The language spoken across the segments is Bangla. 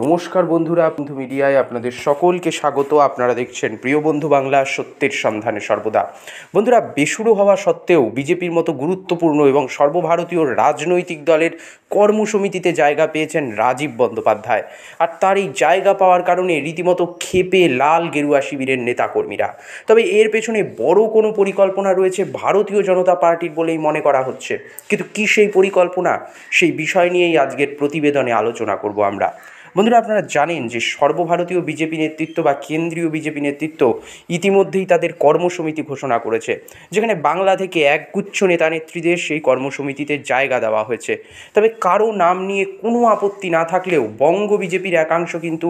নমস্কার বন্ধুরা বন্ধু মিডিয়ায় আপনাদের সকলকে স্বাগত আপনারা দেখছেন প্রিয় বন্ধু বাংলা সত্যের সন্ধানে সর্বদা বন্ধুরা বেসুরো হওয়া সত্ত্বেও বিজেপির মতো গুরুত্বপূর্ণ এবং সর্বভারতীয় রাজনৈতিক দলের কর্মসমিতিতে জায়গা পেয়েছেন রাজীব বন্দ্যোপাধ্যায় আর তার এই জায়গা পাওয়ার কারণে রীতিমতো খেপে লাল গেরুয়া শিবিরের নেতাকর্মীরা তবে এর পেছনে বড় কোনো পরিকল্পনা রয়েছে ভারতীয় জনতা পার্টির বলেই মনে করা হচ্ছে কিন্তু কি সেই পরিকল্পনা সেই বিষয় নিয়েই আজকের প্রতিবেদনে আলোচনা করব আমরা বন্ধুরা আপনারা জানেন যে সর্বভারতীয় বিজেপি নেতৃত্ব বা কেন্দ্রীয় বিজেপি নেতৃত্ব ইতিমধ্যেই তাদের কর্মসমিতি ঘোষণা করেছে যেখানে বাংলা থেকে একগুচ্ছ নেতা নেত্রীদের সেই কর্মসমিতিতে জায়গা দেওয়া হয়েছে তবে কারো নাম নিয়ে কোনো আপত্তি না থাকলেও বঙ্গ বিজেপির একাংশ কিন্তু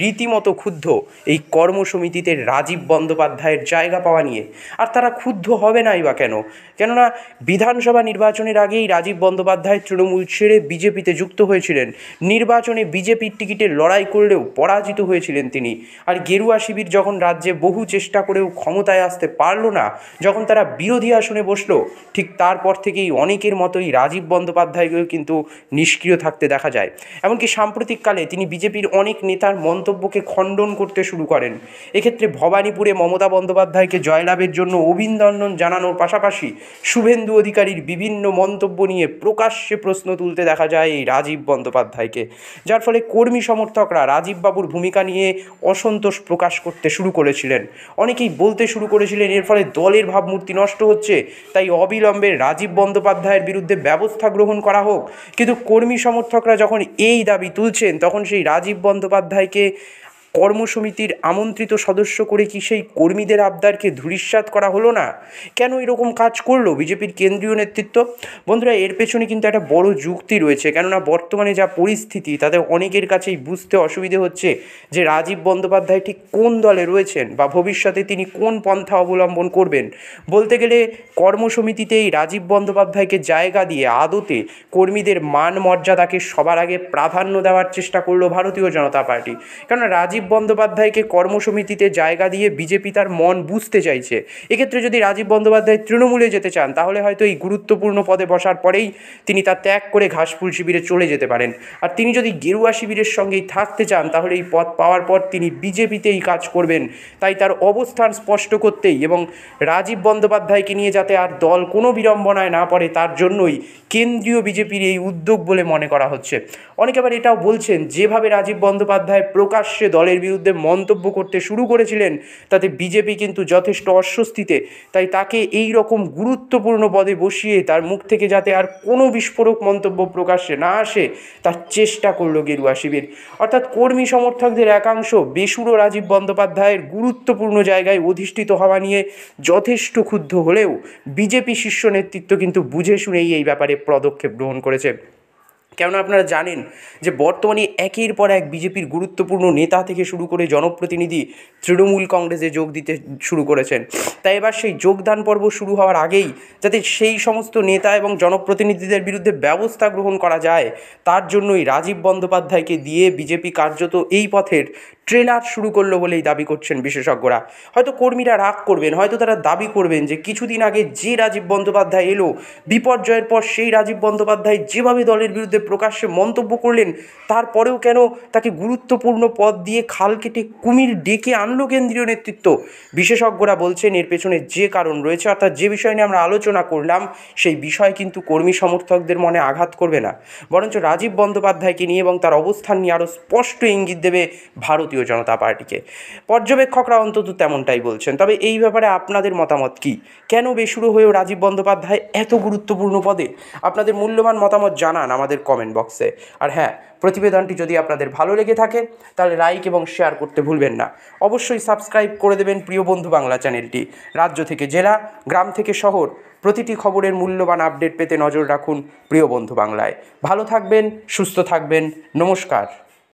রীতিমতো ক্ষুব্ধ এই কর্মসমিতিতে রাজীব বন্দ্যোপাধ্যায়ের জায়গা পাওয়া নিয়ে আর তারা ক্ষুব্ধ হবে নাই বা কেন কেননা বিধানসভা নির্বাচনের আগেই রাজীব বন্দ্যোপাধ্যায় তৃণমূল ছেড়ে বিজেপিতে যুক্ত হয়েছিলেন নির্বাচনে বিজেপির টিকিটের লড়াই করলেও পরাজিত হয়েছিলেন তিনি আর গেরুয়া শিবির যখন রাজ্যে বহু চেষ্টা করেও ক্ষমতায় আসতে পারল না যখন তারা বিরোধী আসনে বসল ঠিক তারপর থেকেই অনেকের মতোই রাজীব বন্দ্যোপাধ্যায়কেও কিন্তু নিষ্ক্রিয় থাকতে দেখা যায় এমনকি সাম্প্রতিককালে তিনি বিজেপির অনেক নেতার মন্তব্যকে খণ্ডন করতে শুরু করেন এক্ষেত্রে ভবানীপুরে মমতা বন্দ্যোপাধ্যায়কে জয়লাভের জন্য অভিনন্দন জানানোর পাশাপাশি শুভেন্দু অধিকারীর বিভিন্ন মন্তব্য নিয়ে প্রকাশ্যে প্রশ্ন তুলতে দেখা যায় এই রাজীব বন্দ্যোপাধ্যায়কে যার ফলে কর্মী কর্মী সমর্থকরা রাজীব বাবুর ভূমিকা নিয়ে অসন্তোষ প্রকাশ করতে শুরু করেছিলেন অনেকেই বলতে শুরু করেছিলেন এর ফলে দলের ভাবমূর্তি নষ্ট হচ্ছে তাই অবিলম্বে রাজীব বন্দ্যোপাধ্যায়ের বিরুদ্ধে ব্যবস্থা গ্রহণ করা হোক কিন্তু কর্মী সমর্থকরা যখন এই দাবি তুলছেন তখন সেই রাজীব বন্দ্যোপাধ্যায়কে কর্মসমিতির আমন্ত্রিত সদস্য করে কি সেই কর্মীদের আবদারকে ধূলিস্যাৎ করা হলো না কেন এরকম কাজ করলো বিজেপির কেন্দ্রীয় নেতৃত্ব বন্ধুরা এর পেছনে কিন্তু একটা বড় যুক্তি রয়েছে কেননা বর্তমানে যা পরিস্থিতি তাদের অনেকের কাছেই বুঝতে অসুবিধে হচ্ছে যে রাজীব বন্দ্যোপাধ্যায় ঠিক কোন দলে রয়েছেন বা ভবিষ্যতে তিনি কোন পন্থা অবলম্বন করবেন বলতে গেলে কর্মসমিতিতে এই রাজীব বন্দ্যোপাধ্যায়কে জায়গা দিয়ে আদতে কর্মীদের মান মর্যাদাকে সবার আগে প্রাধান্য দেওয়ার চেষ্টা করলো ভারতীয় জনতা পার্টি কেননা রাজীব বন্দ্যোপাধ্যায়কে কর্মসমিতিতে জায়গা দিয়ে বিজেপি তার মন বুঝতে চাইছে এক্ষেত্রে যদি রাজীব বন্দ্যোপাধ্যায় তৃণমূলে যেতে চান তাহলে হয়তো এই গুরুত্বপূর্ণ পদে বসার পরেই তিনি তা ত্যাগ করে ঘাসফুল শিবিরে চলে যেতে পারেন আর তিনি যদি গেরুয়া শিবিরের সঙ্গেই থাকতে চান তাহলে এই পদ পাওয়ার পর তিনি বিজেপিতেই কাজ করবেন তাই তার অবস্থান স্পষ্ট করতেই এবং রাজীব বন্দ্যোপাধ্যায়কে নিয়ে যাতে আর দল কোনো বিড়ম্বনায় না পড়ে তার জন্যই কেন্দ্রীয় বিজেপির এই উদ্যোগ বলে মনে করা হচ্ছে অনেকে আবার এটাও বলছেন যেভাবে রাজীব বন্দ্যোপাধ্যায় প্রকাশ্যে দলের রায়ের বিরুদ্ধে মন্তব্য করতে শুরু করেছিলেন তাতে বিজেপি কিন্তু যথেষ্ট অস্বস্তিতে তাই তাকে এই রকম গুরুত্বপূর্ণ পদে বসিয়ে তার মুখ থেকে যাতে আর কোনো বিস্ফোরক মন্তব্য প্রকাশ্যে না আসে তার চেষ্টা করল গেরুয়া শিবির অর্থাৎ কর্মী সমর্থকদের একাংশ বেসুরো রাজীব বন্দ্যোপাধ্যায়ের গুরুত্বপূর্ণ জায়গায় অধিষ্ঠিত হওয়া নিয়ে যথেষ্ট ক্ষুব্ধ হলেও বিজেপি শীর্ষ নেতৃত্ব কিন্তু বুঝে শুনেই এই ব্যাপারে পদক্ষেপ গ্রহণ করেছে কেননা আপনারা জানেন যে বর্তমানে একের পর এক বিজেপির গুরুত্বপূর্ণ নেতা থেকে শুরু করে জনপ্রতিনিধি তৃণমূল কংগ্রেসে যোগ দিতে শুরু করেছেন তাই এবার সেই যোগদান পর্ব শুরু হওয়ার আগেই যাতে সেই সমস্ত নেতা এবং জনপ্রতিনিধিদের বিরুদ্ধে ব্যবস্থা গ্রহণ করা যায় তার জন্যই রাজীব বন্দ্যোপাধ্যায়কে দিয়ে বিজেপি কার্যত এই পথের ট্রেলার শুরু করলো বলেই দাবি করছেন বিশেষজ্ঞরা হয়তো কর্মীরা রাগ করবেন হয়তো তারা দাবি করবেন যে কিছুদিন আগে যে রাজীব বন্দ্যোপাধ্যায় এলো বিপর্যয়ের পর সেই রাজীব বন্দ্যোপাধ্যায় যেভাবে দলের বিরুদ্ধে প্রকাশ্যে মন্তব্য করলেন তারপরেও কেন তাকে গুরুত্বপূর্ণ পদ দিয়ে খাল কেটে কুমির ডেকে আনলো কেন্দ্রীয় নেতৃত্ব বিশেষজ্ঞরা বলছেন এর পেছনে যে কারণ রয়েছে অর্থাৎ যে বিষয় নিয়ে আমরা আলোচনা করলাম সেই বিষয় কিন্তু কর্মী সমর্থকদের মনে আঘাত করবে না বরঞ্চ রাজীব বন্দ্যোপাধ্যায়কে নিয়ে এবং তার অবস্থান নিয়ে আরও স্পষ্ট ইঙ্গিত দেবে ভারতীয় ভারতীয় জনতা পার্টিকে পর্যবেক্ষকরা অন্তত তেমনটাই বলছেন তবে এই ব্যাপারে আপনাদের মতামত কি কেন বেসুরো হয়েও রাজীব বন্দ্যোপাধ্যায় এত গুরুত্বপূর্ণ পদে আপনাদের মূল্যবান মতামত জানান আমাদের কমেন্ট বক্সে আর হ্যাঁ প্রতিবেদনটি যদি আপনাদের ভালো লেগে থাকে তাহলে লাইক এবং শেয়ার করতে ভুলবেন না অবশ্যই সাবস্ক্রাইব করে দেবেন প্রিয় বন্ধু বাংলা চ্যানেলটি রাজ্য থেকে জেলা গ্রাম থেকে শহর প্রতিটি খবরের মূল্যবান আপডেট পেতে নজর রাখুন প্রিয় বন্ধু বাংলায় ভালো থাকবেন সুস্থ থাকবেন নমস্কার